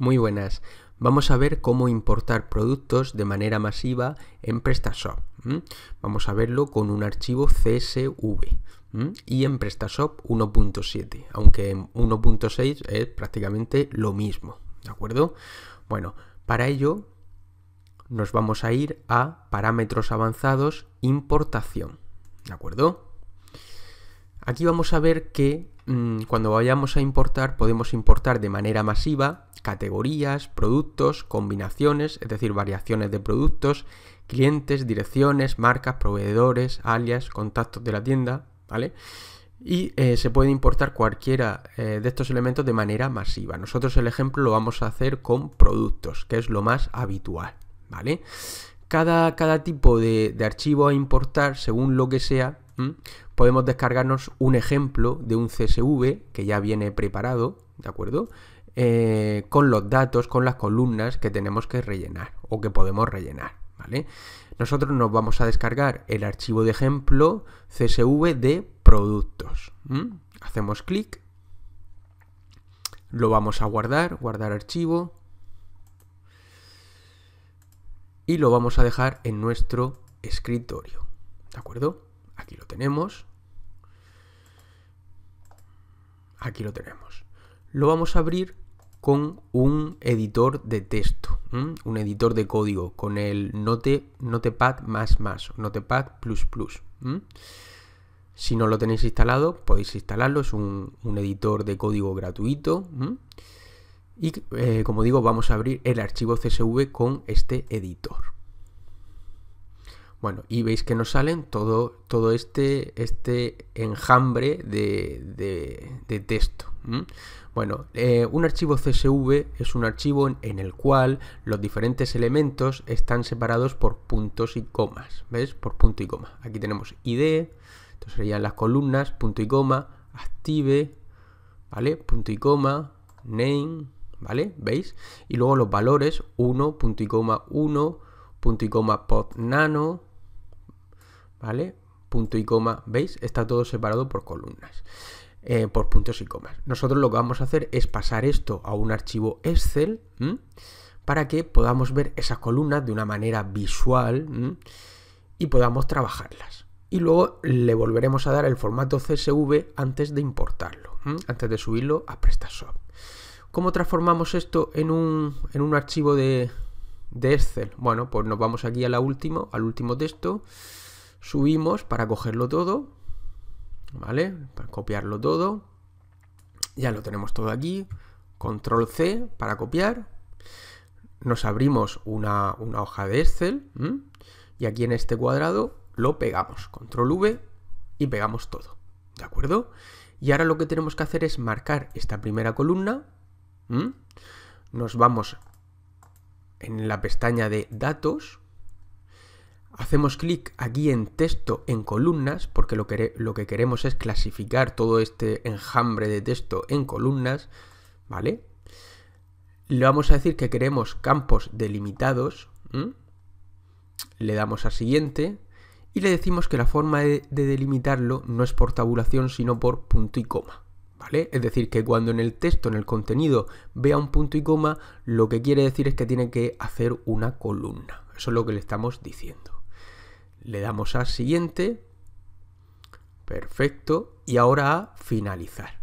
Muy buenas. Vamos a ver cómo importar productos de manera masiva en PrestaShop. Vamos a verlo con un archivo CSV y en PrestaShop 1.7, aunque en 1.6 es prácticamente lo mismo. ¿De acuerdo? Bueno, para ello nos vamos a ir a parámetros avanzados, importación. ¿De acuerdo? Aquí vamos a ver que mm, cuando vayamos a importar podemos importar de manera masiva categorías, productos, combinaciones, es decir, variaciones de productos, clientes, direcciones, marcas, proveedores, alias, contactos de la tienda, ¿vale? Y eh, se puede importar cualquiera eh, de estos elementos de manera masiva. Nosotros el ejemplo lo vamos a hacer con productos, que es lo más habitual, ¿vale? Cada, cada tipo de, archivo a importar, según lo que sea, podemos descargarnos un ejemplo de un CSV que ya viene preparado, ¿de acuerdo? Eh, con los datos, con las columnas que tenemos que rellenar o que podemos rellenar, ¿vale? Nosotros nos vamos a descargar el archivo de ejemplo CSV de productos. Hacemos clic, lo vamos a guardar, guardar archivo y lo vamos a dejar en nuestro escritorio, ¿de acuerdo? Aquí lo tenemos. Aquí lo tenemos. Lo vamos a abrir con un editor de texto, un editor de código, con el Notepad Notepad plus Si no lo tenéis instalado, podéis instalarlo, es un, editor de código gratuito. Y eh, como digo, vamos a abrir el archivo CSV con este editor. Bueno, y veis que nos salen todo, todo este, este enjambre de, texto. Bueno, eh, un archivo CSV es un archivo en, el cual los diferentes elementos están separados por puntos y comas. ¿Ves? Por punto y coma. Aquí tenemos ID, entonces serían las columnas, punto y coma, active, ¿vale? Punto y coma, name, ¿vale? ¿Veis? Y luego los valores, 1, punto y coma, 1, punto y coma pod nano, ¿vale? Punto y coma, ¿veis? Está todo separado por columnas, eh, por puntos y comas. Nosotros lo que vamos a hacer es pasar esto a un archivo Excel para que podamos ver esas columnas de una manera visual y podamos trabajarlas. Y luego le volveremos a dar el formato CSV antes de importarlo, antes de subirlo a PrestaShop. ¿Cómo transformamos esto en un, archivo de, Excel? Bueno, pues nos vamos aquí a la último, al último texto subimos para cogerlo todo, ¿vale? Para copiarlo todo. Ya lo tenemos todo aquí. Control C para copiar. Nos abrimos una, hoja de Excel y aquí en este cuadrado lo pegamos. Control V y pegamos todo. ¿De acuerdo? Y ahora lo que tenemos que hacer es marcar esta primera columna. Nos vamos en la pestaña de datos Hacemos clic aquí en texto en columnas, porque lo que, lo que queremos es clasificar todo este enjambre de texto en columnas, ¿vale? Le vamos a decir que queremos campos delimitados, le damos a siguiente y le decimos que la forma de, de, delimitarlo no es por tabulación sino por punto y coma. ¿Vale? Es decir, que cuando en el texto, en el contenido, vea un punto y coma, lo que quiere decir es que tiene que hacer una columna. Eso es lo que le estamos diciendo. Le damos a siguiente. Perfecto. Y ahora a finalizar.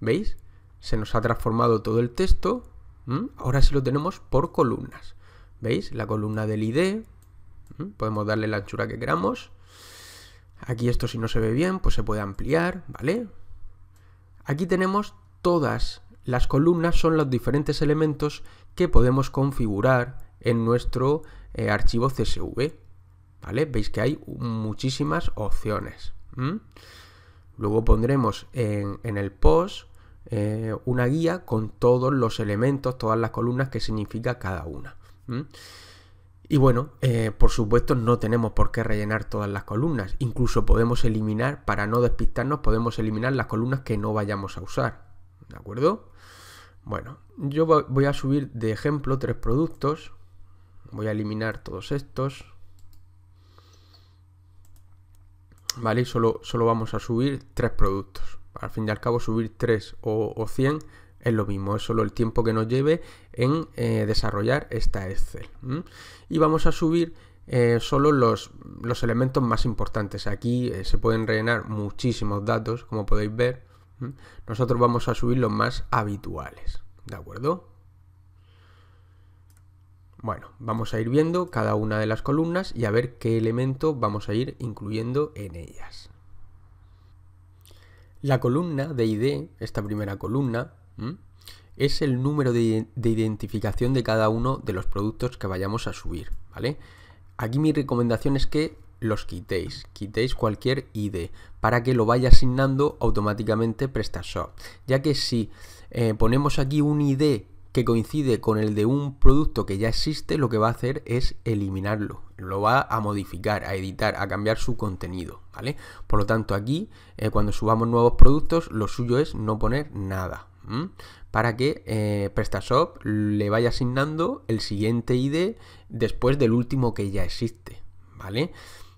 ¿Veis? Se nos ha transformado todo el texto. ¿Mm? Ahora sí lo tenemos por columnas. ¿Veis? La columna del ID. ¿Mm? Podemos darle la anchura que queramos. Aquí esto si no se ve bien, pues se puede ampliar, ¿vale? Aquí tenemos todas las columnas, son los diferentes elementos que podemos configurar en nuestro eh, archivo CSV. ¿vale? Veis que hay muchísimas opciones. Luego pondremos en, el post eh, una guía con todos los elementos, todas las columnas que significa cada una. Y bueno, eh, por supuesto no tenemos por qué rellenar todas las columnas. Incluso podemos eliminar, para no despistarnos, podemos eliminar las columnas que no vayamos a usar. ¿De acuerdo? Bueno, yo voy a subir de ejemplo tres productos. Voy a eliminar todos estos. ¿vale? solo, vamos a subir tres productos. Al fin y al cabo, subir tres o, 100 es lo mismo, es solo el tiempo que nos lleve en eh, desarrollar esta Excel. Y vamos a subir eh, solo los, elementos más importantes. Aquí eh, se pueden rellenar muchísimos datos, como podéis ver. Nosotros vamos a subir los más habituales, ¿de acuerdo? Bueno, vamos a ir viendo cada una de las columnas y a ver qué elemento vamos a ir incluyendo en ellas. La columna de ID, esta primera columna, es el número de, identificación de cada uno de los productos que vayamos a subir, ¿vale? Aquí mi recomendación es que los quitéis, quitéis cualquier ID para que lo vaya asignando automáticamente PrestaShop, ya que si eh, ponemos aquí un ID que coincide con el de un producto que ya existe, lo que va a hacer es eliminarlo, lo va a modificar, a editar, a cambiar su contenido, ¿vale? Por lo tanto, aquí, eh, cuando subamos nuevos productos, lo suyo es no poner nada, para que eh, PrestaShop le vaya asignando el siguiente ID después del último que ya existe, ¿vale?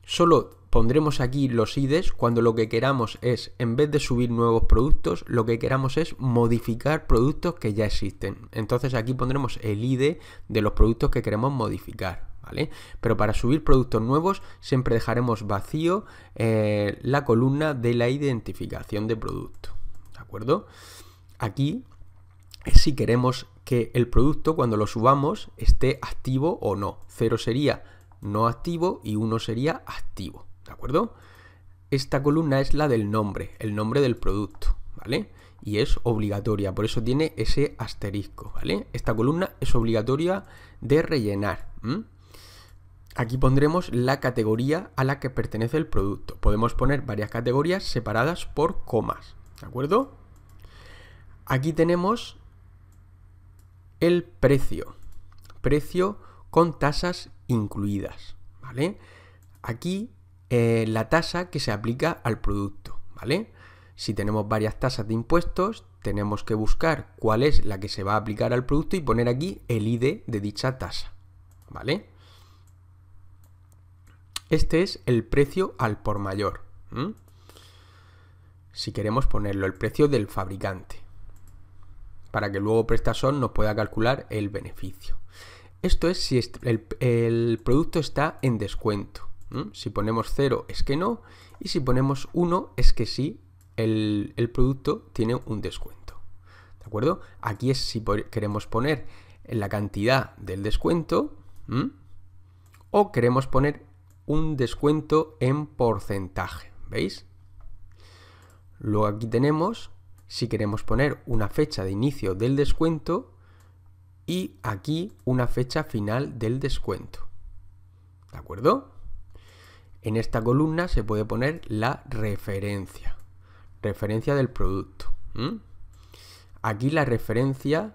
Solo pondremos aquí los IDs cuando lo que queramos es, en vez de subir nuevos productos, lo que queramos es modificar productos que ya existen. Entonces aquí pondremos el ID de los productos que queremos modificar. ¿Vale? Pero para subir productos nuevos siempre dejaremos vacío eh, la columna de la identificación de producto. ¿De acuerdo? Aquí, si queremos que el producto cuando lo subamos esté activo o no. Cero sería no activo y uno sería activo. ¿de acuerdo? Esta columna es la del nombre, el nombre del producto, ¿vale? Y es obligatoria, por eso tiene ese asterisco, ¿vale? Esta columna es obligatoria de rellenar. Aquí pondremos la categoría a la que pertenece el producto. Podemos poner varias categorías separadas por comas, ¿de acuerdo? Aquí tenemos el precio, precio con tasas incluidas, ¿vale? Aquí eh, la tasa que se aplica al producto, ¿vale? Si tenemos varias tasas de impuestos, tenemos que buscar cuál es la que se va a aplicar al producto y poner aquí el ID de dicha tasa, ¿vale? Este es el precio al por mayor. Si queremos ponerlo, el precio del fabricante. Para que luego Prestason nos pueda calcular el beneficio. Esto es si el producto está en descuento. Si ponemos 0 es que no y si ponemos 1 es que sí, el, producto tiene un descuento. ¿De acuerdo? Aquí es si queremos poner la cantidad del descuento o queremos poner un descuento en porcentaje. ¿Veis? Luego aquí tenemos si queremos poner una fecha de inicio del descuento y aquí una fecha final del descuento. ¿De acuerdo? En esta columna se puede poner la referencia, referencia del producto. Aquí la referencia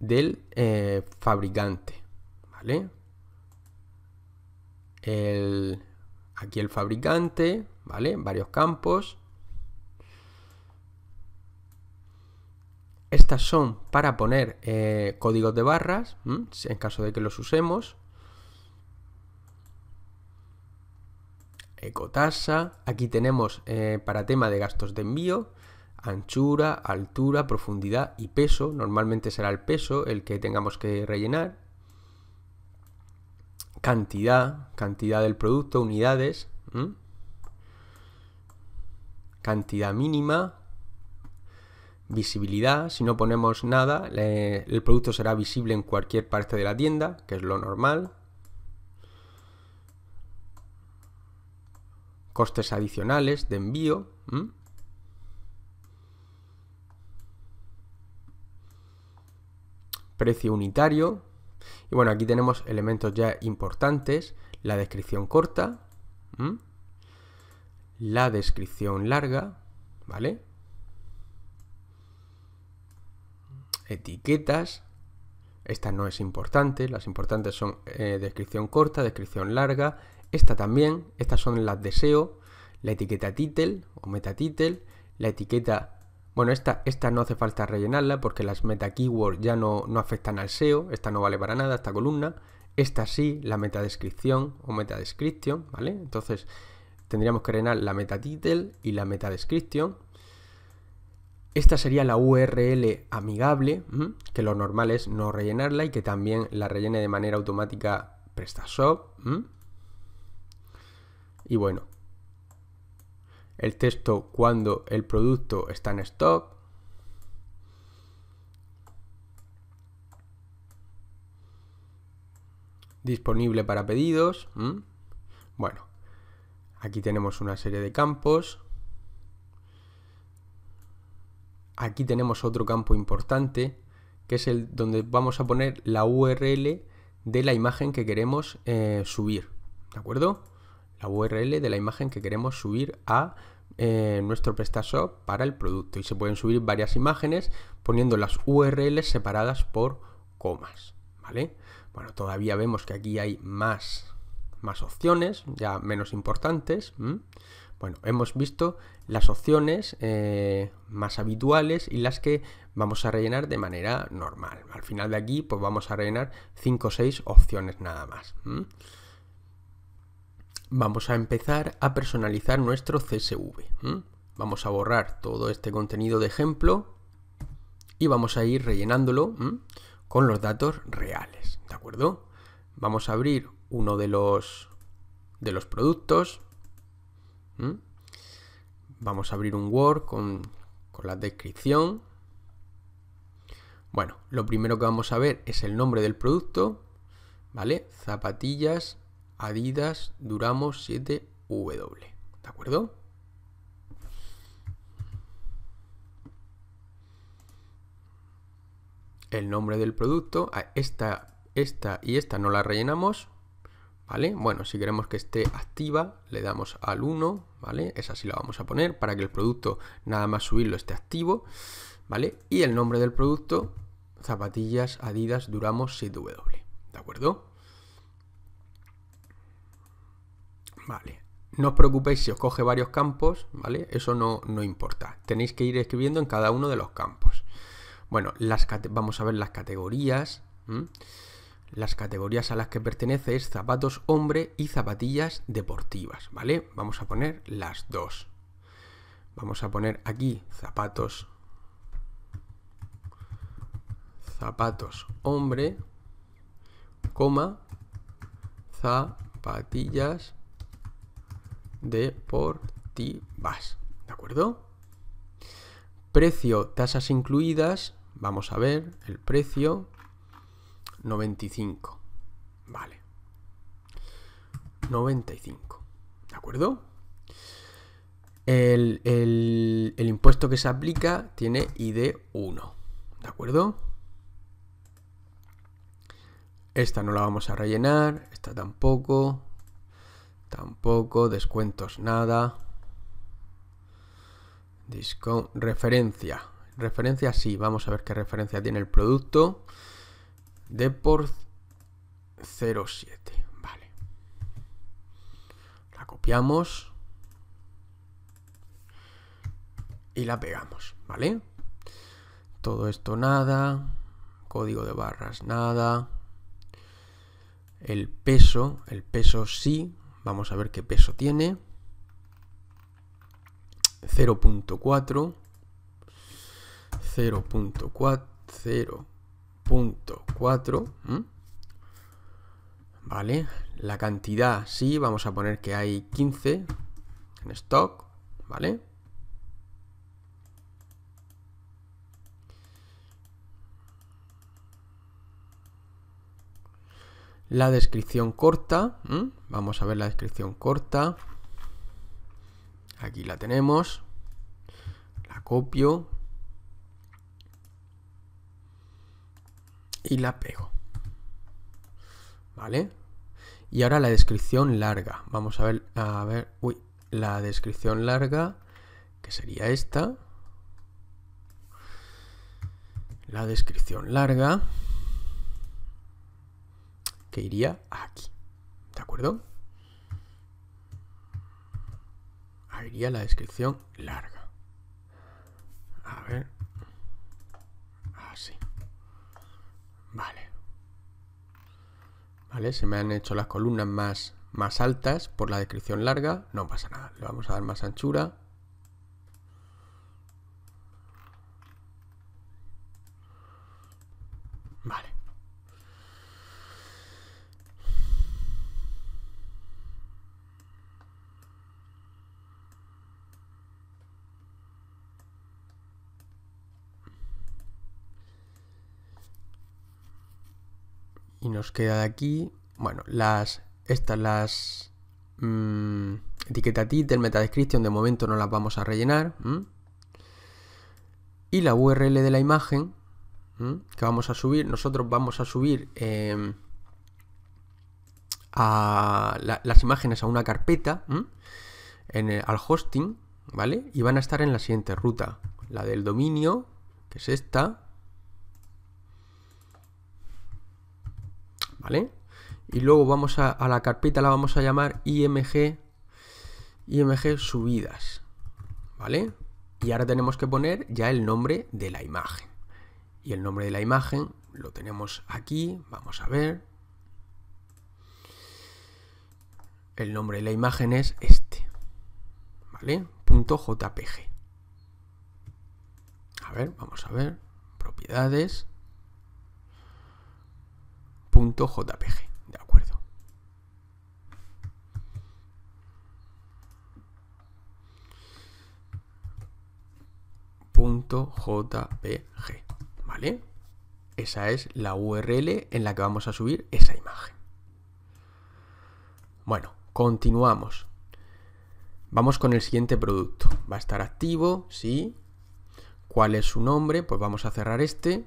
del eh, fabricante, ¿vale? aquí el fabricante, ¿vale? Varios campos. Estas son para poner eh, códigos de barras, en caso de que los usemos. ecotasa. Aquí tenemos eh, para tema de gastos de envío, anchura, altura, profundidad y peso. Normalmente será el peso el que tengamos que rellenar. Cantidad, cantidad del producto, unidades. Cantidad mínima. Visibilidad, si no ponemos nada, el producto será visible en cualquier parte de la tienda, que es lo normal. costes adicionales de envío. Precio unitario. Y bueno, aquí tenemos elementos ya importantes. La descripción corta. La descripción larga. ¿Vale? Etiquetas. Esta no es importante. Las importantes son eh, descripción corta, descripción larga, esta también, estas son las de SEO, la etiqueta title o meta title, la etiqueta... Bueno, esta, no hace falta rellenarla porque las meta keywords ya no, afectan al SEO, esta no vale para nada, esta columna. Esta sí, la meta descripción o meta description, ¿vale? Entonces tendríamos que rellenar la meta title y la meta description. Esta sería la URL amigable, que lo normal es no rellenarla y que también la rellene de manera automática PrestaShop. Y bueno, el texto cuando el producto está en stock. Disponible para pedidos. Bueno, aquí tenemos una serie de campos. Aquí tenemos otro campo importante, que es el donde vamos a poner la URL de la imagen que queremos eh, subir. ¿De acuerdo? URL de la imagen que queremos subir a eh, nuestro PrestaShop para el producto. Y se pueden subir varias imágenes poniendo las URLs separadas por comas. ¿Vale? Bueno, todavía vemos que aquí hay más, más opciones, ya menos importantes. Bueno, hemos visto las opciones eh, más habituales y las que vamos a rellenar de manera normal. Al final de aquí, pues vamos a rellenar 5 o 6 opciones nada más vamos a empezar a personalizar nuestro CSV. Vamos a borrar todo este contenido de ejemplo y vamos a ir rellenándolo con los datos reales, ¿de acuerdo? Vamos a abrir uno de los, de los productos. Vamos a abrir un Word con, con la descripción. Bueno, lo primero que vamos a ver es el nombre del producto, ¿vale? Zapatillas Adidas Duramos 7W. ¿De acuerdo? El nombre del producto, esta, esta y esta no la rellenamos, ¿vale? Bueno, si queremos que esté activa, le damos al 1, ¿vale? Esa sí la vamos a poner para que el producto, nada más subirlo, esté activo, ¿vale? Y el nombre del producto, zapatillas Adidas Duramos 7W, ¿de acuerdo? Vale. No os preocupéis si os coge varios campos, ¿vale? Eso no, importa. Tenéis que ir escribiendo en cada uno de los campos. Bueno, las vamos a ver las categorías. Las categorías a las que pertenece es zapatos hombre y zapatillas deportivas, ¿vale? Vamos a poner las dos. Vamos a poner aquí zapatos zapatos hombre, coma, zapatillas de por vas ¿De acuerdo? Precio, tasas incluidas. Vamos a ver el precio. 95. Vale. 95. ¿De acuerdo? El, el impuesto que se aplica tiene ID 1. ¿De acuerdo? Esta no la vamos a rellenar. Esta tampoco. Tampoco, descuentos nada. disco referencia. Referencia sí, vamos a ver qué referencia tiene el producto. De por 07, vale. La copiamos. Y la pegamos, ¿vale? Todo esto nada. Código de barras nada. El peso, el peso sí, Vamos a ver qué peso tiene. 0.4. 0.4. Vale. La cantidad, sí. Vamos a poner que hay 15 en stock. Vale. la descripción corta. Vamos a ver la descripción corta. Aquí la tenemos. La copio. Y la pego. ¿Vale? Y ahora la descripción larga. Vamos a ver, a ver, uy, la descripción larga, que sería esta. La descripción larga que iría aquí. ¿De acuerdo? Ahí iría la descripción larga. A ver. Así. Vale. Vale, se me han hecho las columnas más, más altas por la descripción larga. No pasa nada. Le vamos a dar más anchura. Y nos queda de aquí, bueno, las, estas las mm, etiquetas etiqueta title, meta de momento no las vamos a rellenar. Y la URL de la imagen que vamos a subir, nosotros vamos a subir em, a las imágenes a una carpeta, al hosting, ¿vale? Y van a estar en la siguiente ruta, la del dominio, que es esta, ¿vale? Y luego vamos a, la carpeta, la vamos a llamar img, img subidas, ¿vale? Y ahora tenemos que poner ya el nombre de la imagen. Y el nombre de la imagen lo tenemos aquí, vamos a ver. El nombre de la imagen es este, ¿vale? .jpg. A ver, vamos a ver, propiedades. .jpg, de acuerdo. .jpg, ¿vale? Esa es la URL en la que vamos a subir esa imagen. Bueno, continuamos. Vamos con el siguiente producto. Va a estar activo, sí. ¿Cuál es su nombre? Pues vamos a cerrar este.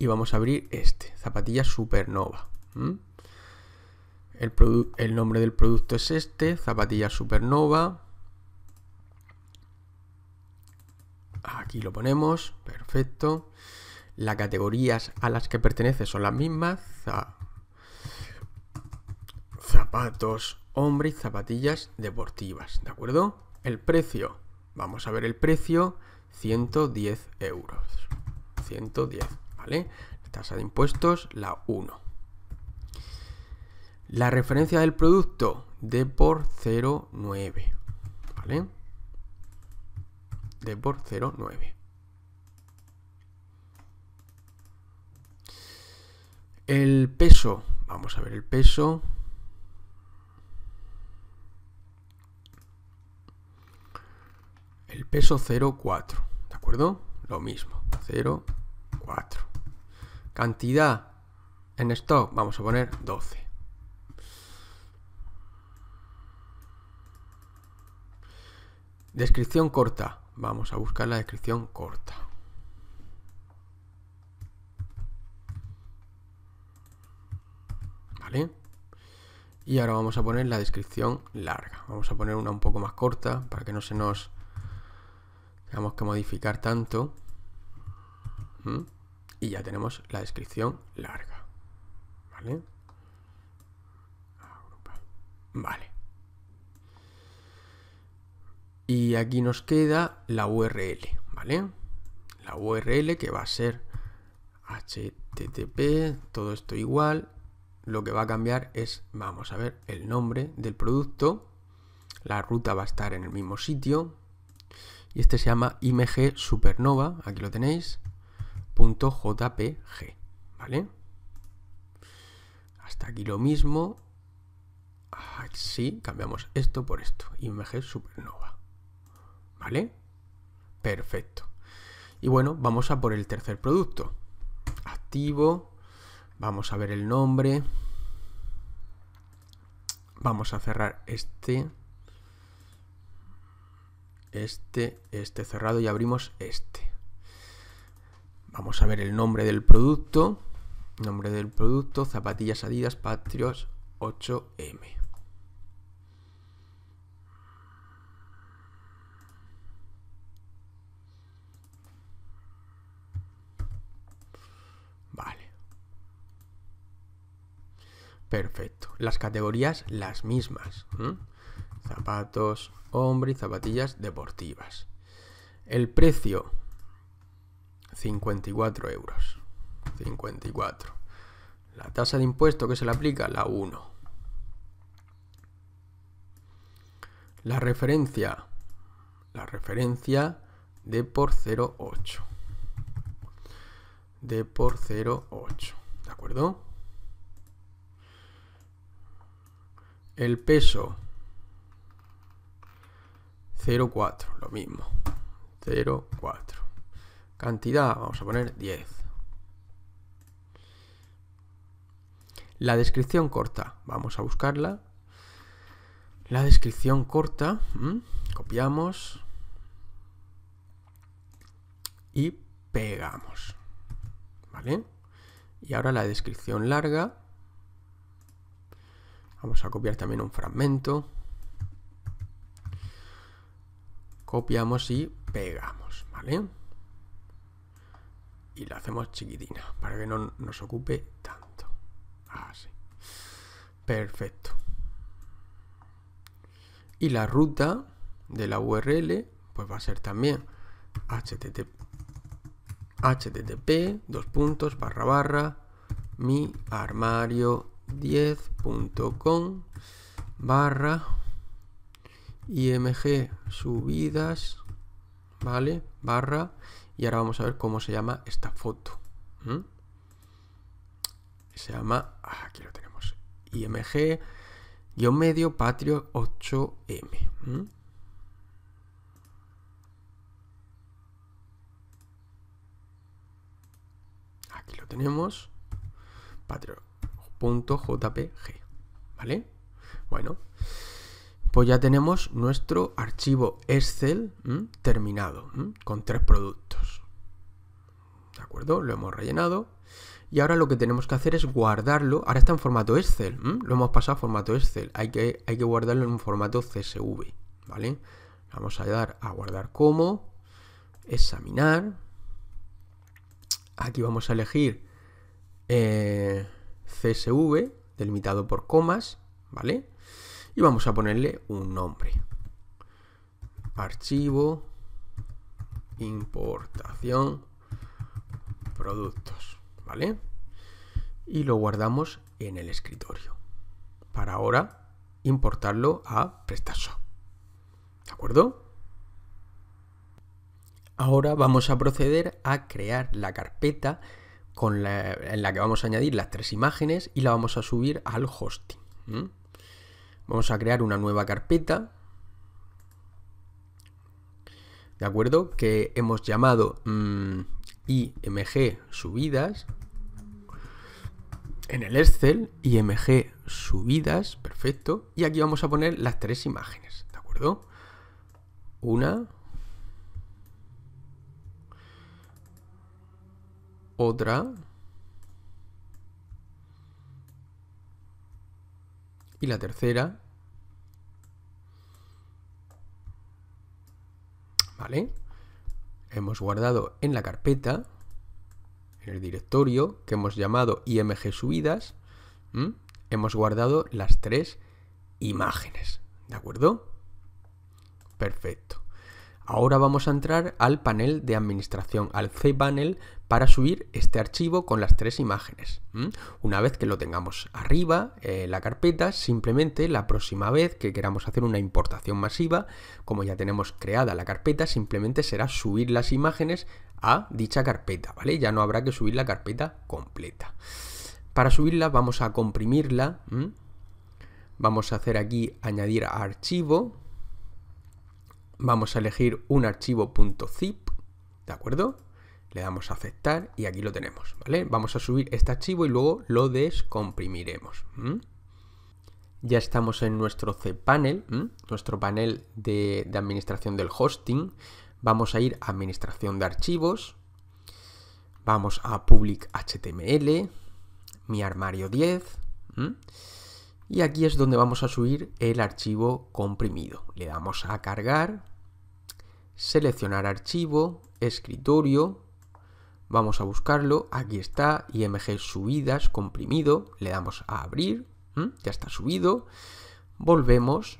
y vamos a abrir este, zapatillas supernova. El, nombre del producto es este, zapatillas supernova. Aquí lo ponemos, perfecto. Las categorías a las que pertenece son las mismas. zapatos hombre y zapatillas deportivas, ¿de acuerdo? El precio, vamos a ver el precio, 110 euros. 110 ¿vale? Tasa de impuestos, la 1. La referencia del producto, D por 0,9, ¿vale? D por 0,9. El peso, vamos a ver el peso. El peso 0,4, ¿de acuerdo? Lo mismo, 0,4. Cantidad en stock, vamos a poner 12. Descripción corta. Vamos a buscar la descripción corta. ¿Vale? Y ahora vamos a poner la descripción larga. Vamos a poner una un poco más corta para que no se nos tengamos que modificar tanto. ¿Mm? y ya tenemos la descripción larga. ¿Vale? Vale. Y aquí nos queda la URL, ¿vale? La URL que va a ser http, todo esto igual. Lo que va a cambiar es, vamos a ver, el nombre del producto. La ruta va a estar en el mismo sitio. Y este se llama IMG Supernova, aquí lo tenéis. .jpg, ¿vale? Hasta aquí lo mismo. Así ah, cambiamos esto por esto. IMG Supernova. ¿Vale? Perfecto. Y bueno, vamos a por el tercer producto. Activo. Vamos a ver el nombre. Vamos a cerrar este. Este, este cerrado y abrimos este. Vamos a ver el nombre del producto. Nombre del producto, zapatillas Adidas Patrios 8M. Vale. Perfecto. Las categorías las mismas. Zapatos hombre y zapatillas deportivas. El precio 54 euros. 54. La tasa de impuesto que se le aplica, la 1. La referencia, la referencia de por 0,8. De por 0,8. ¿De acuerdo? El peso 0,4, lo mismo. 0,4. Cantidad, vamos a poner 10. La descripción corta, vamos a buscarla. La descripción corta, copiamos y pegamos. ¿Vale? Y ahora la descripción larga. Vamos a copiar también un fragmento. Copiamos y pegamos, ¿vale? y la hacemos chiquitina para que no nos ocupe tanto. Así. Ah, Perfecto. Y la ruta de la URL pues va a ser también http, http dos puntos barra barra mi armario 10.com barra img subidas vale barra y ahora vamos a ver cómo se llama esta foto. Se llama, ah, aquí lo tenemos, IMG-medio Patrio 8M. Aquí lo tenemos, patrio.jpg, ¿vale? Bueno, pues ya tenemos nuestro archivo Excel terminado con tres productos. ¿De acuerdo? Lo hemos rellenado. Y ahora lo que tenemos que hacer es guardarlo. Ahora está en formato Excel. Lo hemos pasado a formato Excel. Hay que, hay que guardarlo en un formato CSV. ¿Vale? Vamos a dar a guardar como. Examinar. Aquí vamos a elegir eh, CSV delimitado por comas. ¿Vale? y vamos a ponerle un nombre. Archivo, importación, productos, ¿vale? Y lo guardamos en el escritorio. Para ahora importarlo a PrestaShop. ¿De acuerdo? Ahora vamos a proceder a crear la carpeta con la, en la que vamos a añadir las tres imágenes y la vamos a subir al hosting. Vamos a crear una nueva carpeta. ¿De acuerdo? Que hemos llamado mm, IMG subidas. En el Excel, IMG subidas, perfecto. Y aquí vamos a poner las tres imágenes, ¿de acuerdo? Una. Otra. Y la tercera. ¿Vale? Hemos guardado en la carpeta, en el directorio que hemos llamado img subidas, hemos guardado las tres imágenes. ¿De acuerdo? Perfecto. Ahora vamos a entrar al panel de administración, al cPanel, para subir este archivo con las tres imágenes. Una vez que lo tengamos arriba, eh, la carpeta, simplemente la próxima vez que queramos hacer una importación masiva, como ya tenemos creada la carpeta, simplemente será subir las imágenes a dicha carpeta, ¿vale? Ya no habrá que subir la carpeta completa. Para subirla vamos a comprimirla, vamos a hacer aquí añadir archivo, Vamos a elegir un archivo .zip, ¿de acuerdo? Le damos a aceptar y aquí lo tenemos, ¿vale? Vamos a subir este archivo y luego lo descomprimiremos. Ya estamos en nuestro cPanel, nuestro panel de, administración del hosting. Vamos a ir a administración de archivos, vamos a public html, mi armario 10, y aquí es donde vamos a subir el archivo comprimido. Le damos a cargar seleccionar archivo, escritorio, vamos a buscarlo, aquí está, IMG subidas, comprimido, le damos a abrir, ya está subido, volvemos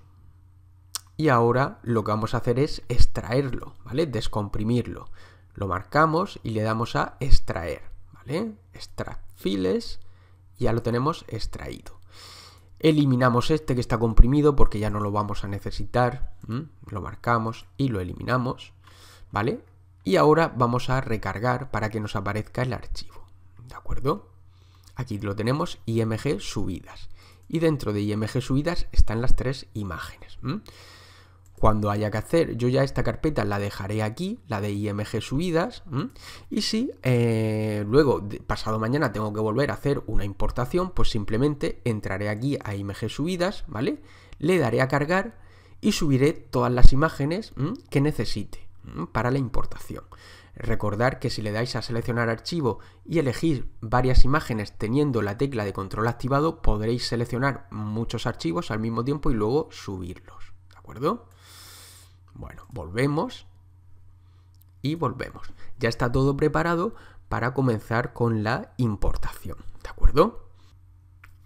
y ahora lo que vamos a hacer es extraerlo, ¿vale? Descomprimirlo. Lo marcamos y le damos a extraer, ¿vale? Extract files ya lo tenemos extraído. Eliminamos este que está comprimido porque ya no lo vamos a necesitar. Lo marcamos y lo eliminamos. ¿Vale? Y ahora vamos a recargar para que nos aparezca el archivo. ¿De acuerdo? Aquí lo tenemos, IMG subidas. Y dentro de IMG subidas están las tres imágenes cuando haya que hacer. Yo ya esta carpeta la dejaré aquí, la de IMG subidas, y si eh, luego pasado mañana tengo que volver a hacer una importación, pues simplemente entraré aquí a IMG subidas, ¿vale? Le daré a cargar y subiré todas las imágenes que necesite para la importación. Recordar que si le dais a seleccionar archivo y elegís varias imágenes teniendo la tecla de control activado, podréis seleccionar muchos archivos al mismo tiempo y luego subirlos. ¿De acuerdo? Bueno, volvemos y volvemos. Ya está todo preparado para comenzar con la importación, ¿de acuerdo?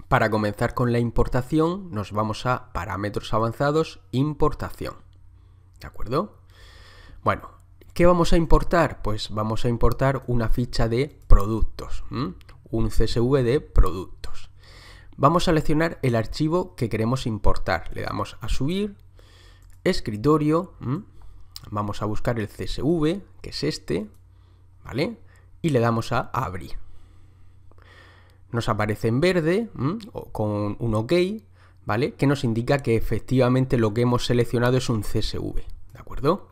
Para comenzar con la importación nos vamos a parámetros avanzados, importación, ¿de acuerdo? Bueno, ¿qué vamos a importar? Pues vamos a importar una ficha de productos, un CSV de productos. Vamos a seleccionar el archivo que queremos importar, le damos a subir escritorio, vamos a buscar el CSV, que es este, ¿vale? Y le damos a abrir. Nos aparece en verde, con un OK, ¿vale? Que nos indica que efectivamente lo que hemos seleccionado es un CSV, ¿de acuerdo?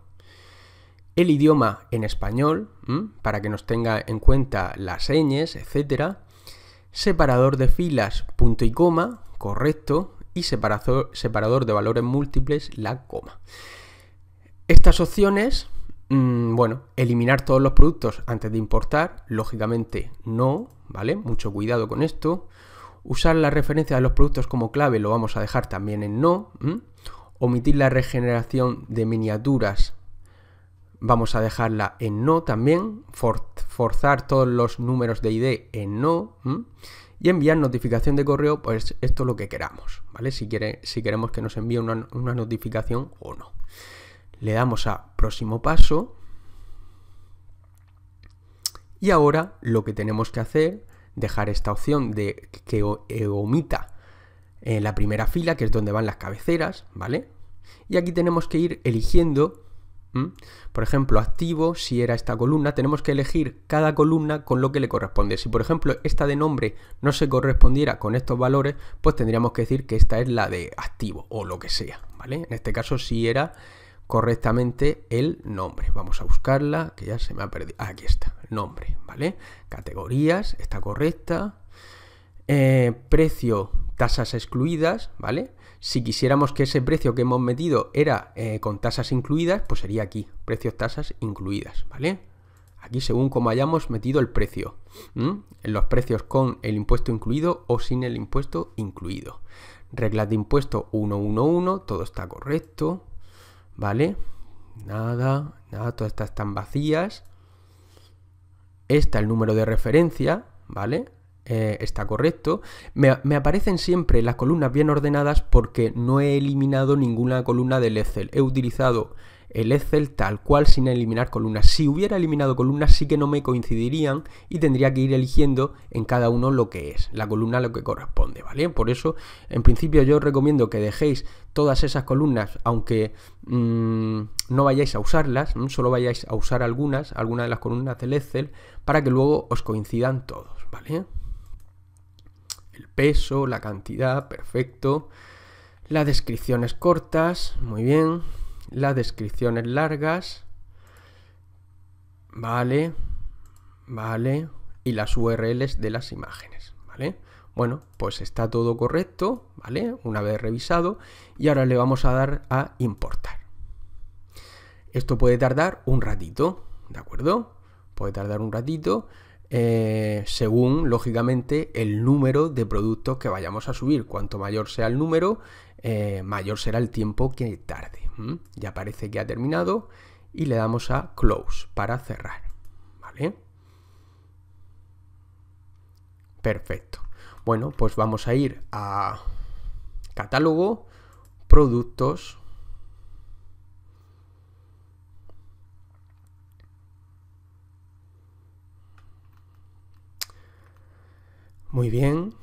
El idioma en español, para que nos tenga en cuenta las señas, etcétera. Separador de filas, punto y coma, correcto, y separador, de valores múltiples, la coma. Estas opciones, mm, bueno, eliminar todos los productos antes de importar, lógicamente no, ¿vale? Mucho cuidado con esto. Usar la referencia de los productos como clave lo vamos a dejar también en no. Omitir la regeneración de miniaturas Vamos a dejarla en no también, forzar todos los números de ID en no y enviar notificación de correo, pues esto es lo que queramos, ¿vale? Si, quiere, si queremos que nos envíe una, una notificación o no. Le damos a próximo paso y ahora lo que tenemos que hacer, dejar esta opción de que eh, omita en eh, la primera fila, que es donde van las cabeceras, ¿vale? Y aquí tenemos que ir eligiendo por ejemplo, activo, si era esta columna, tenemos que elegir cada columna con lo que le corresponde. Si por ejemplo esta de nombre no se correspondiera con estos valores, pues tendríamos que decir que esta es la de activo o lo que sea, ¿vale? En este caso si era correctamente el nombre. Vamos a buscarla, que ya se me ha perdido. Ah, aquí está, nombre, ¿vale? Categorías, está correcta. Eh, precio, tasas excluidas, ¿vale? Si quisiéramos que ese precio que hemos metido era eh, con tasas incluidas, pues sería aquí, precios tasas incluidas, ¿vale? Aquí según como hayamos metido el precio, los precios con el impuesto incluido o sin el impuesto incluido. Reglas de impuesto 111, todo está correcto, ¿vale? Nada, nada, todas estas están vacías. Está el número de referencia, ¿vale? Eh, está correcto. Me, aparecen siempre las columnas bien ordenadas porque no he eliminado ninguna columna del Excel. He utilizado el Excel tal cual sin eliminar columnas. Si hubiera eliminado columnas sí que no me coincidirían y tendría que ir eligiendo en cada uno lo que es, la columna lo que corresponde, ¿vale? Por eso, en principio yo os recomiendo que dejéis todas esas columnas, aunque mm, no vayáis a usarlas, mm, solo vayáis a usar algunas, algunas de las columnas del Excel, para que luego os coincidan todos, ¿vale? el peso, la cantidad, perfecto. Las descripciones cortas, muy bien. Las descripciones largas, vale, vale. Y las URLs de las imágenes, ¿vale? Bueno, pues está todo correcto, ¿vale? Una vez revisado. Y ahora le vamos a dar a importar. Esto puede tardar un ratito, ¿de acuerdo? Puede tardar un ratito. Eh, según, lógicamente, el número de productos que vayamos a subir. Cuanto mayor sea el número, eh, mayor será el tiempo que tarde. Ya parece que ha terminado y le damos a Close para cerrar. ¿Vale? Perfecto. Bueno, pues vamos a ir a catálogo, productos, Muy bien.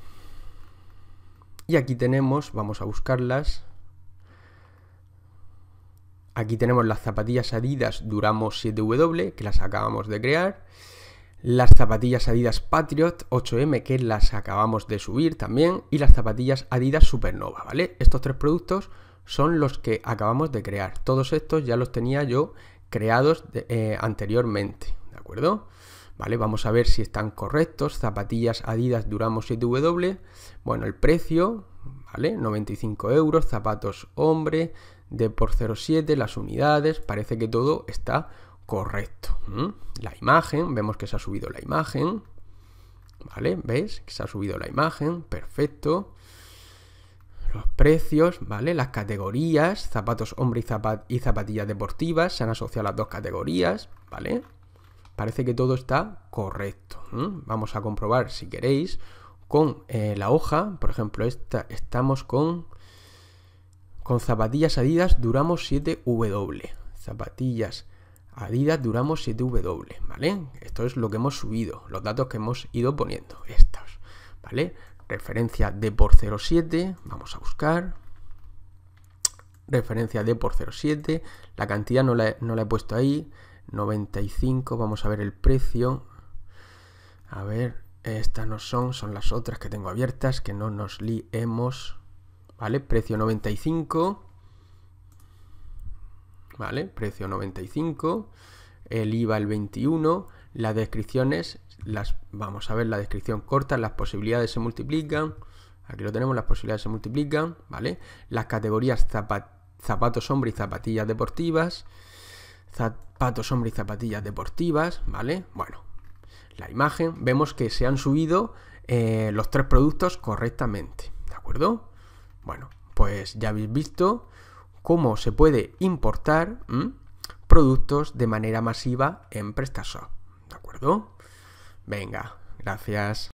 Y aquí tenemos, vamos a buscarlas. Aquí tenemos las zapatillas Adidas Duramo 7W, que las acabamos de crear. Las zapatillas Adidas Patriot 8M, que las acabamos de subir también. Y las zapatillas Adidas Supernova, ¿vale? Estos tres productos son los que acabamos de crear. Todos estos ya los tenía yo creados eh, anteriormente, ¿de acuerdo? ¿vale? Vamos a ver si están correctos. Zapatillas Adidas Duramos 7W. Bueno, el precio, ¿vale? 95 euros. Zapatos hombre de por 07, las unidades. Parece que todo está correcto. La imagen, vemos que se ha subido la imagen. ¿Vale? ¿Ves? Que se ha subido la imagen. Perfecto los precios, ¿vale? Las categorías, zapatos hombre y, zapat y zapatillas deportivas, se han asociado las dos categorías, ¿vale? parece que todo está correcto. Vamos a comprobar si queréis con eh, la hoja, por ejemplo, esta, estamos con, con zapatillas Adidas Duramos 7W. Zapatillas Adidas Duramos 7W, ¿vale? Esto es lo que hemos subido, los datos que hemos ido poniendo, estos, ¿vale? Referencia D por 07, vamos a buscar. Referencia D por 07, la cantidad no la, no la he puesto ahí, 95, vamos a ver el precio. A ver, estas no son, son las otras que tengo abiertas, que no nos liemos. ¿Vale? Precio 95. ¿Vale? Precio 95. El IVA el 21. Las descripciones, las, vamos a ver la descripción corta, las posibilidades se multiplican. Aquí lo tenemos, las posibilidades se multiplican, ¿vale? Las categorías zapatos hombre y zapatillas deportivas zapatos, hombre y zapatillas deportivas, ¿vale? Bueno, la imagen, vemos que se han subido eh, los tres productos correctamente, ¿de acuerdo? Bueno, pues ya habéis visto cómo se puede importar productos de manera masiva en PrestaShop, ¿de acuerdo? Venga, gracias.